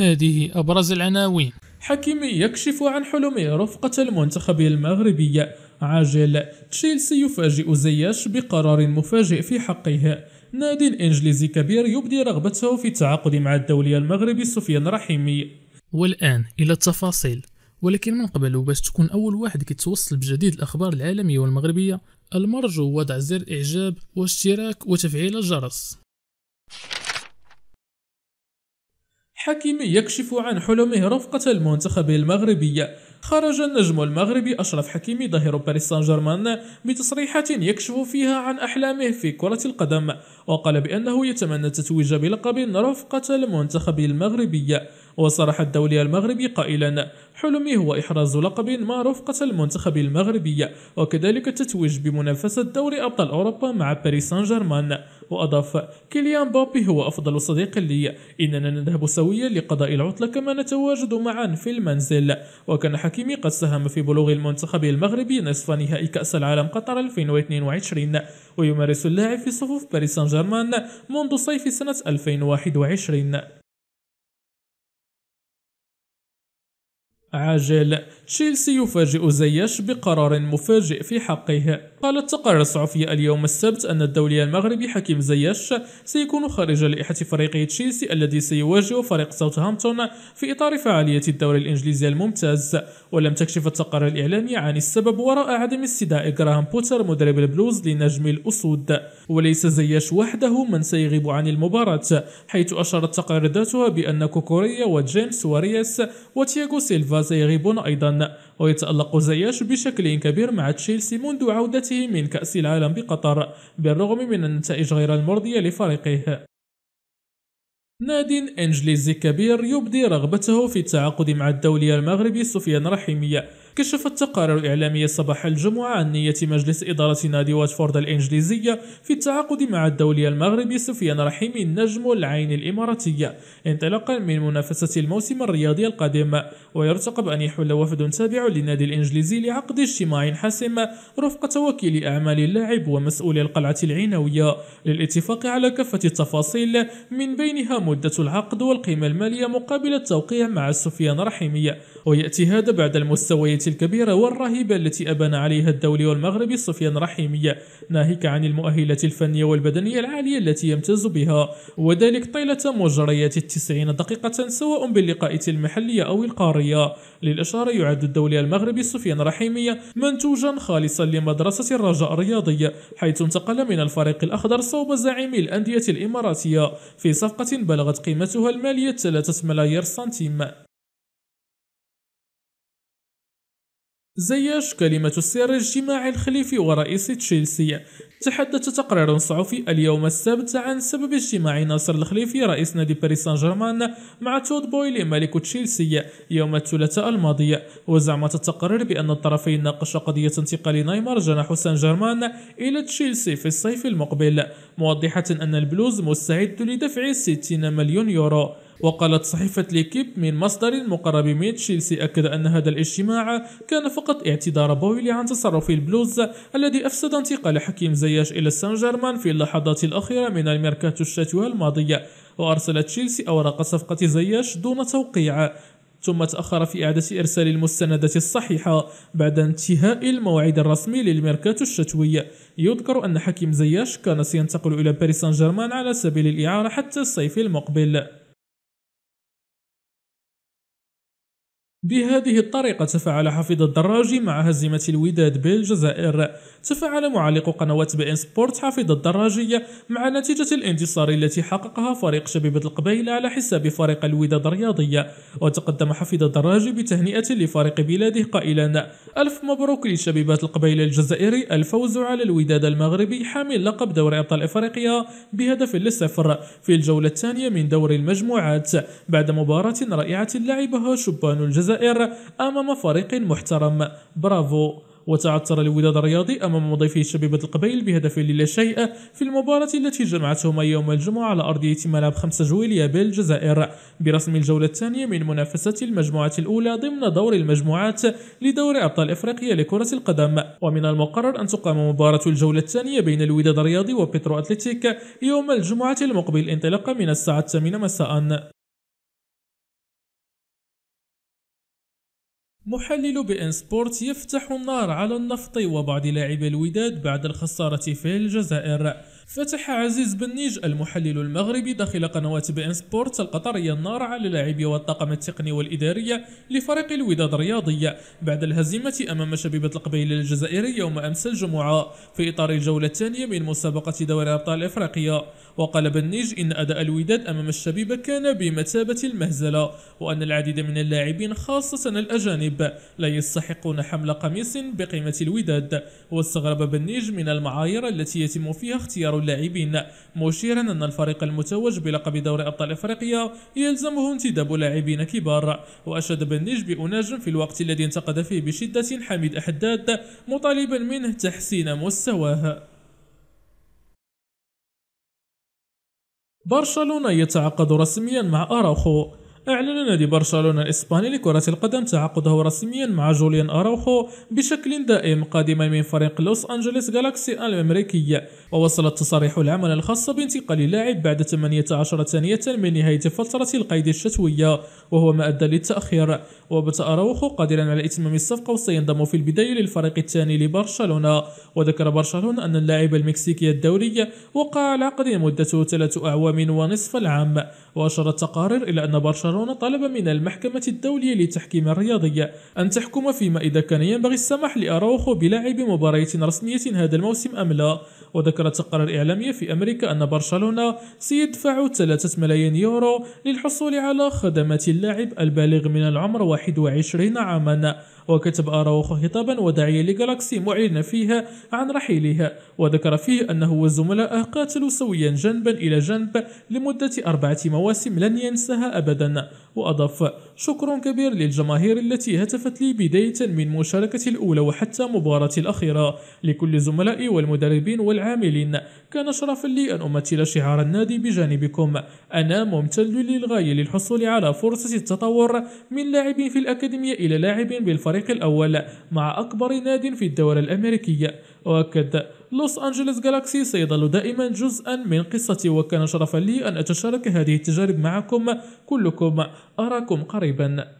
هذه أبرز العناوين حكيمي يكشف عن حلمه رفقة المنتخب المغربي عاجل تشيلسي يفاجئ زياش بقرار مفاجئ في حقه نادي إنجليزي كبير يبدي رغبته في التعاقد مع الدولي المغربي سفيان رحيمي والآن إلى التفاصيل ولكن من قبل وباش تكون أول واحد كيتوصل بجديد الأخبار العالمية والمغربية المرجو وضع زر إعجاب واشتراك وتفعيل الجرس حكيمي يكشف عن حلمه رفقة المنتخب المغربي خرج النجم المغربي أشرف حكيمي ظهير باريس سان جيرمان بتصريحات يكشف فيها عن أحلامه في كرة القدم وقال بأنه يتمنى التتويج بلقب رفقة المنتخب المغربي وصرح الدولي المغربي قائلا حلمي هو إحراز لقب ما رفقة المنتخب المغربي وكذلك التتويج بمنافسة دوري أبطال أوروبا مع باريس سان جيرمان وأضاف كيليان بابي هو أفضل صديق لي إننا نذهب سويا لقضاء العطلة كما نتواجد معا في المنزل وكان حكيمي قد ساهم في بلوغ المنتخب المغربي نصف نهائي كأس العالم قطر 2022 ويمارس اللاعب في صفوف باريس سان جيرمان منذ صيف سنة 2021 عاجل تشيلسي يفاجئ زياش بقرار مفاجئ في حقه قالت تقرير الصحفية اليوم السبت أن الدولي المغربي حكيم زياش سيكون خارج لائحة فريق تشيلسي الذي سيواجه فريق ساوثهامبتون في إطار فعالية الدوري الإنجليزي الممتاز ولم تكشف التقرير الإعلامي عن السبب وراء عدم استدعاء جراهام بوتر مدرب البلوز لنجم الأسود وليس زياش وحده من سيغيب عن المباراة حيث أشارت التقارير ذاتها بأن كوكوريا وجيمس ورياس وتياغو سيلفا سيغيبون أيضا ويتألق زياش بشكل كبير مع تشيلسي منذ عودته من كأس العالم بقطر بالرغم من النتائج غير المرضية لفريقه نادي إنجليزي كبير يبدي رغبته في التعاقد مع الدولية المغربي سفيان رحيمي كشفت تقارير إعلامية صباح الجمعة عن نية مجلس إدارة نادي واتفورد الإنجليزية في التعاقد مع الدولي المغربي سفيان رحيمي نجم العين الإماراتية انطلاقا من منافسة الموسم الرياضي القادم ويرتقب أن يحل وفد تابع للنادي الإنجليزي لعقد اجتماع حاسم رفقة وكيل أعمال اللاعب ومسؤول القلعة العينوية للاتفاق على كافة التفاصيل من بينها مدة العقد والقيمة المالية مقابل التوقيع مع سفيان رحيمي ويأتي هذا بعد المستويات الكبيرة والرهيبة التي أبان عليها الدولي والمغربي سفيان رحيمي ناهيك عن المؤهلة الفنية والبدنية العالية التي يمتاز بها وذلك طيلة مجريات التسعين دقيقة سواء باللقاءات المحلية أو القارية للإشارة يعد الدولي المغربي سفيان رحيمي منتوجا خالصا لمدرسة الرجاء الرياضي حيث انتقل من الفريق الأخضر صوب زعيم الأندية الإماراتية في صفقة بلغت قيمتها المالية 3 ملايير سنتيم زياش كلمة السر الاجتماعي الخليفي ورئيس تشيلسي تحدث تقرير صحفي اليوم السبت عن سبب اجتماع ناصر الخليفي رئيس نادي باريس سان جيرمان مع تود بويلي مالك تشيلسي يوم الثلاثاء الماضي وزعمت التقرير بأن الطرفين ناقشا قضية انتقال نيمار جناح سان جيرمان إلى تشيلسي في الصيف المقبل موضحة أن البلوز مستعد لدفع 60 مليون يورو وقالت صحيفة ليكيب من مصدر مقرب من تشيلسي أكد أن هذا الاجتماع كان فقط اعتذار بويلي عن تصرف البلوز الذي أفسد انتقال حكيم زياش إلى سان جيرمان في اللحظات الأخيرة من الميركاتو الشتوى الماضية وأرسلت تشيلسي أوراق صفقة زياش دون توقيع ثم تأخر في إعادة إرسال المستندات الصحيحة بعد انتهاء الموعد الرسمي للميركاتو الشتوي يذكر أن حكيم زياش كان سينتقل إلى باريس سان جيرمان على سبيل الإعارة حتى الصيف المقبل بهذه الطريقة تفاعل حفيظ الدراجي مع هزيمة الوداد بالجزائر تفاعل معلق قنوات بي ان سبورت حفيظ الدراجي مع نتيجة الانتصار التي حققها فريق شبيبة القبيل على حساب فريق الوداد الرياضية وتقدم حفيظ الدراجي بتهنئة لفريق بلاده قائلا ألف مبروك لشبيبة القبيل الجزائري الفوز على الوداد المغربي حامل لقب دوري أبطال إفريقيا بهدف للصفر في الجولة الثانية من دور المجموعات بعد مباراة رائعة لعبها شبان الجزائر الجزائر أمام فريق محترم برافو وتعثر الوداد الرياضي أمام مضيفه شبيبة القبيل بهدف للا شيء في المباراة التي جمعتهما يوم الجمعة على أرضية ملعب 5 جويليا بالجزائر برسم الجولة الثانية من منافسة المجموعة الأولى ضمن دور المجموعات لدور أبطال إفريقيا لكرة القدم ومن المقرر أن تقام مباراة الجولة الثانية بين الوداد الرياضي وبيترو أتلتيك يوم الجمعة المقبل انطلاقا من الساعة الثامنة مساء محلل بان سبورت يفتح النار على النفط وبعض لاعبي الوداد بعد الخسارة في الجزائر فتح عزيز بنيج المحلل المغربي داخل قنوات بي ان سبورت القطريه النار على اللاعبي والطاقم التقني والاداريه لفريق الوداد الرياضي بعد الهزيمه امام شبيبه القبيله الجزائري يوم امس الجمعه في اطار الجوله الثانيه من مسابقه دوري ابطال افريقيا وقال بنيج ان اداء الوداد امام الشبيبه كان بمثابه المهزله وان العديد من اللاعبين خاصه الاجانب لا يستحقون حمل قميص بقيمه الوداد واستغرب بنيج من المعايير التي يتم فيها اختيار اللاعبين مشيرا أن الفريق المتوج بلقب دوري أبطال إفريقيا يلزمه انتداب لاعبين كبار وأشاد بنيج باناج في الوقت الذي انتقد فيه بشدة حميد أحداد مطالبا منه تحسين مستواه برشلونة يتعاقد رسميا مع أراوخو أعلن نادي برشلونة الإسباني لكرة القدم تعاقده رسميا مع جوليان أراوخو بشكل دائم قادما من فريق لوس أنجلوس جالاكسي الأمريكي ووصلت تصاريح العمل الخاصة بانتقال اللاعب بعد 18 ثانية من نهاية فترة القيد الشتوية وهو ما أدى للتأخير وبت أراوخو قادرا على إتمام الصفقة وسينضم في البداية للفريق الثاني لبرشلونة وذكر برشلونة أن اللاعب المكسيكي الدوري وقع على عقد مدته ثلاث أعوام ونصف العام وأشارت تقارير إلى أن برشلونة برشلونة طلب من المحكمة الدولية للتحكيم الرياضي أن تحكم فيما إذا كان ينبغي السماح لأراوخو بلعب مباريات رسمية هذا الموسم أم لا وذكرت تقرير الإعلامية في أمريكا أن برشلونة سيدفع 3 ملايين يورو للحصول على خدمات اللاعب البالغ من العمر 21 عاما وكتب أراوخو خطابا وداعيا لجالاكسي معلنا فيها عن رحيلها وذكر فيه أنه وزملائه قاتلوا سويا جنبا إلى جنب لمدة أربعة مواسم لن ينساها أبدا وأضاف شكر كبير للجماهير التي هتفت لي بداية من مشاركتي الأولى وحتى مباراة الأخيرة لكل زملائي والمدربين وال العاملين كان شرفا لي أن أمثل شعار النادي بجانبكم أنا ممتل للغاية للحصول على فرصة التطور من لاعب في الأكاديمية إلى لاعب بالفريق الأول مع أكبر ناد في الدولة الأمريكية وأكد لوس أنجلوس جالاكسي سيظل دائما جزءا من قصتي وكان شرفا لي أن أتشارك هذه التجارب معكم كلكم أراكم قريبا